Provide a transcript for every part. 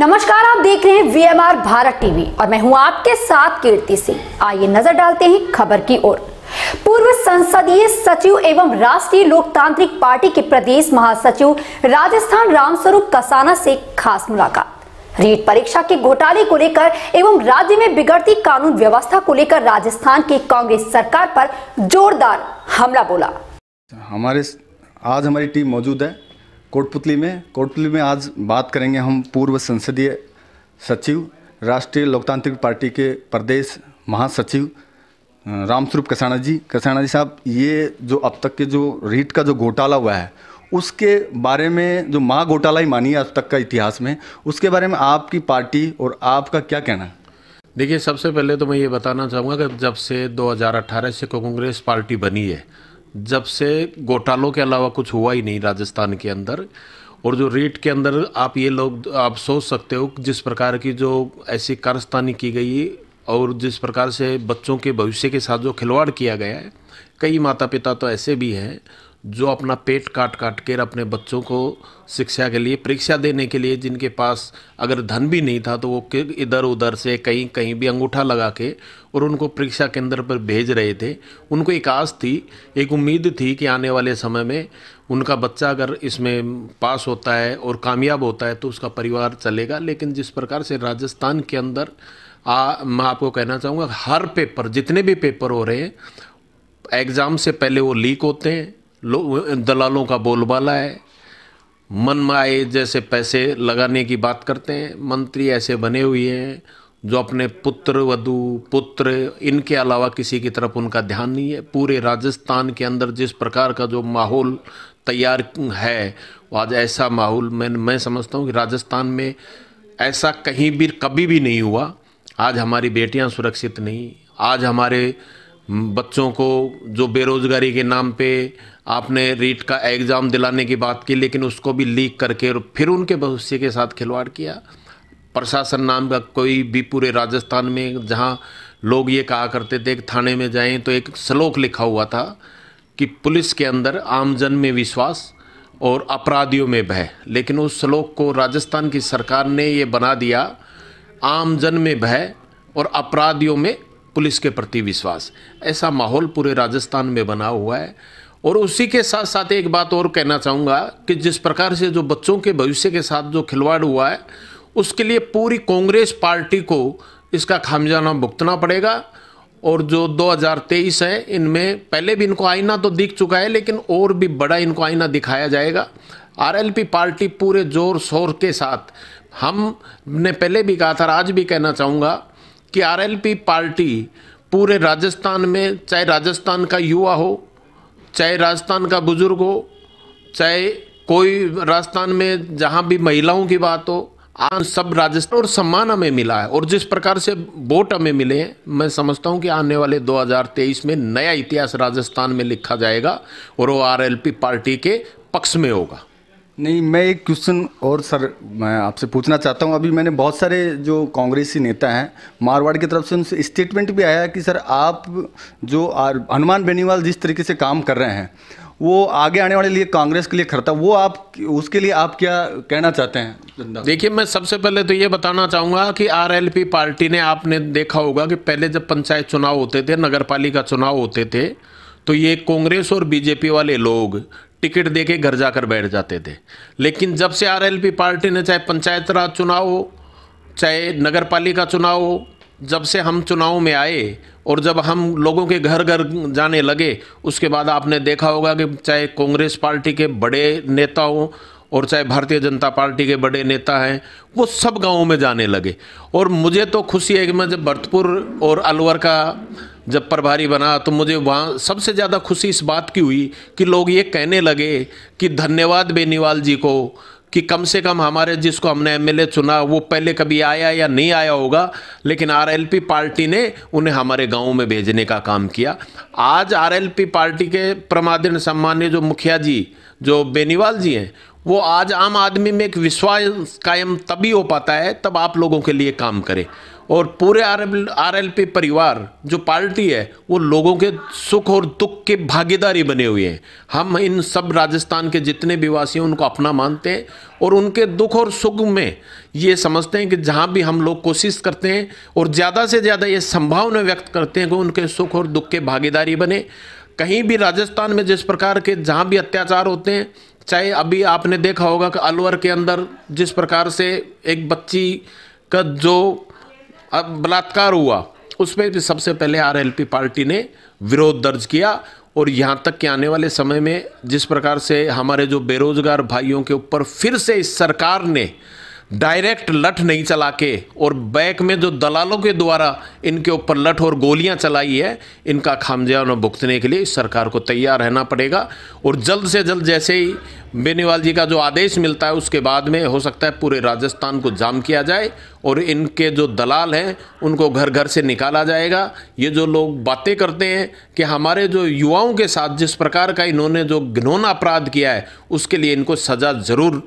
नमस्कार आप देख रहे हैं वीएमआर भारत टीवी और मैं हूं आपके साथ कीर्ति सिंह आइए नजर डालते हैं खबर की ओर पूर्व संसदीय सचिव एवं राष्ट्रीय लोकतांत्रिक पार्टी के प्रदेश महासचिव राजस्थान रामस्वरूप कसाना से खास मुलाकात रीट परीक्षा के घोटाले को लेकर एवं राज्य में बिगड़ती कानून व्यवस्था को लेकर राजस्थान की कांग्रेस सरकार पर जोरदार हमला बोला हमारे आज हमारी टीम मौजूद है कोटपुतली में कोटपुतली में आज बात करेंगे हम पूर्व संसदीय सचिव राष्ट्रीय लोकतांत्रिक पार्टी के प्रदेश महासचिव रामस्वरूप कसाणा जी कसाणा जी साहब ये जो अब तक के जो रीट का जो घोटाला हुआ है उसके बारे में जो माँ घोटाला ही मानी है अब तक का इतिहास में उसके बारे में आपकी पार्टी और आपका क्या कहना है देखिए सबसे पहले तो मैं ये बताना चाहूँगा कि जब से 2018 से कांग्रेस पार्टी बनी है जब से घोटालों के अलावा कुछ हुआ ही नहीं राजस्थान के अंदर और जो रेट के अंदर आप ये लोग आप सोच सकते हो जिस प्रकार की जो ऐसी कारस्तानी की गई और जिस प्रकार से बच्चों के भविष्य के साथ जो खिलवाड़ किया गया है कई माता पिता तो ऐसे भी हैं जो अपना पेट काट काट कर अपने बच्चों को शिक्षा के लिए परीक्षा देने के लिए जिनके पास अगर धन भी नहीं था तो वो इधर उधर से कहीं कहीं भी अंगूठा लगा के और उनको परीक्षा केंद्र पर भेज रहे थे उनको एक आस थी एक उम्मीद थी कि आने वाले समय में उनका बच्चा अगर इसमें पास होता है और कामयाब होता है तो उसका परिवार चलेगा लेकिन जिस प्रकार से राजस्थान के अंदर आ, मैं आपको कहना चाहूँगा हर पेपर जितने भी पेपर हो रहे हैं एग्ज़ाम से पहले वो लीक होते हैं दलालों का बोलबाला है मन में आए जैसे पैसे लगाने की बात करते हैं मंत्री ऐसे बने हुए हैं जो अपने पुत्र वधु पुत्र इनके अलावा किसी की तरफ उनका ध्यान नहीं है पूरे राजस्थान के अंदर जिस प्रकार का जो माहौल तैयार है आज ऐसा माहौल मैं मैं समझता हूँ कि राजस्थान में ऐसा कहीं भी कभी भी नहीं हुआ आज हमारी बेटियाँ सुरक्षित नहीं आज हमारे हम्म, बच्चों को जो बेरोज़गारी के नाम पे आपने रीट का एग्ज़ाम दिलाने की बात की लेकिन उसको भी लीक करके और फिर उनके भविष्य के साथ खिलवाड़ किया प्रशासन नाम का कोई भी पूरे राजस्थान में जहाँ लोग ये कहा करते थे कि थाने में जाएं तो एक श्लोक लिखा हुआ था कि पुलिस के अंदर आमजन में विश्वास और अपराधियों में भय लेकिन उस श्लोक को राजस्थान की सरकार ने ये बना दिया आमजन में भय और अपराधियों में पुलिस के प्रति विश्वास ऐसा माहौल पूरे राजस्थान में बना हुआ है और उसी के साथ साथ एक बात और कहना चाहूँगा कि जिस प्रकार से जो बच्चों के भविष्य के साथ जो खिलवाड़ हुआ है उसके लिए पूरी कांग्रेस पार्टी को इसका खामजाना भुगतना पड़ेगा और जो 2023 है इनमें पहले भी इनको आईना तो दिख चुका है लेकिन और भी बड़ा इनको आईना दिखाया जाएगा आरएलपी पार्टी पूरे जोर शोर के साथ हमने पहले भी कहा था आज भी कहना चाहूँगा कि आरएलपी पार्टी पूरे राजस्थान में चाहे राजस्थान का युवा हो चाहे राजस्थान का बुजुर्ग हो चाहे कोई राजस्थान में जहाँ भी महिलाओं की बात हो आज सब राजस्थान और सम्मान हमें मिला है और जिस प्रकार से वोट हमें मिले हैं मैं समझता हूँ कि आने वाले 2023 में नया इतिहास राजस्थान में लिखा जाएगा और वो आरएलपी पार्टी के पक्ष में होगा नहीं मैं एक क्वेश्चन और सर मैं आपसे पूछना चाहता हूँ अभी मैंने बहुत सारे जो कांग्रेसी नेता हैं मारवाड़ की तरफ से उनसे स्टेटमेंट भी आया कि सर आप जो हनुमान बेनीवाल जिस तरीके से काम कर रहे हैं वो आगे आने वाले लिए कांग्रेस के लिए खड़ता वो आप उसके लिए आप क्या कहना चाहते हैं देखिए मैं सबसे पहले तो ये बताना चाहूँगा कि आरएलपी पार्टी ने आपने देखा होगा कि पहले जब पंचायत चुनाव होते थे नगर पालिका चुनाव होते थे तो ये कांग्रेस और बीजेपी वाले लोग टिकट दे के घर जाकर बैठ जाते थे लेकिन जब से आरएलपी पार्टी ने चाहे पंचायत राज चुनाव हो चाहे नगर पालिका चुनाव हो जब से हम चुनाव में आए और जब हम लोगों के घर घर जाने लगे उसके बाद आपने देखा होगा कि चाहे कांग्रेस पार्टी के बड़े नेता हों और चाहे भारतीय जनता पार्टी के बड़े नेता हैं वो सब गांवों में जाने लगे और मुझे तो खुशी है कि मैं जब भरतपुर और अलवर का जब प्रभारी बना तो मुझे वहाँ सबसे ज़्यादा खुशी इस बात की हुई कि लोग ये कहने लगे कि धन्यवाद बेनीवाल जी को कि कम से कम हमारे जिसको हमने एमएलए चुना वो पहले कभी आया या नहीं आया होगा लेकिन आरएलपी पार्टी ने उन्हें हमारे गाँव में भेजने का काम किया आज आरएलपी पार्टी के प्रमादिन सम्मान्य जो मुखिया जी जो बेनीवाल जी हैं वो आज आम आदमी में एक विश्वास कायम तभी हो पाता है तब आप लोगों के लिए काम करें और पूरे R L R L P परिवार जो पार्टी है वो लोगों के सुख और दुख के भागीदारी बने हुए हैं हम इन सब राजस्थान के जितने भी वासी हैं उनको अपना मानते हैं और उनके दुख और सुख में ये समझते हैं कि जहाँ भी हम लोग कोशिश करते हैं और ज़्यादा से ज़्यादा ये संभावना व्यक्त करते हैं कि उनके सुख और दुख के भागीदारी बने कहीं भी राजस्थान में जिस प्रकार के जहाँ भी अत्याचार होते हैं चाहे अभी आपने देखा होगा कि अलवर के अंदर जिस प्रकार से एक बच्ची का जो अब बलात्कार हुआ उसमें भी सबसे पहले आरएलपी पार्टी ने विरोध दर्ज किया और यहाँ तक कि आने वाले समय में जिस प्रकार से हमारे जो बेरोजगार भाइयों के ऊपर फिर से इस सरकार ने डायरेक्ट लठ नहीं चला के और बैक में जो दलालों के द्वारा इनके ऊपर लठ और गोलियां चलाई है इनका खामजा उन्हें भुगतने के लिए सरकार को तैयार रहना पड़ेगा और जल्द से जल्द जैसे ही बेनीवाल जी का जो आदेश मिलता है उसके बाद में हो सकता है पूरे राजस्थान को जाम किया जाए और इनके जो दलाल हैं उनको घर घर से निकाला जाएगा ये जो लोग बातें करते हैं कि हमारे जो युवाओं के साथ जिस प्रकार का इन्होंने जो घिनौना अपराध किया है उसके लिए इनको सज़ा ज़रूर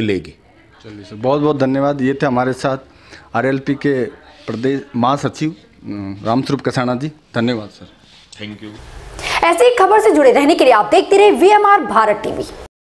मिलेगी चलिए सर बहुत बहुत धन्यवाद ये थे हमारे साथ आरएलपी के प्रदेश महासचिव रामस्वरूप कसाना जी धन्यवाद सर थैंक यू ऐसी खबर से जुड़े रहने के लिए आप देखते रहे वी भारत टीवी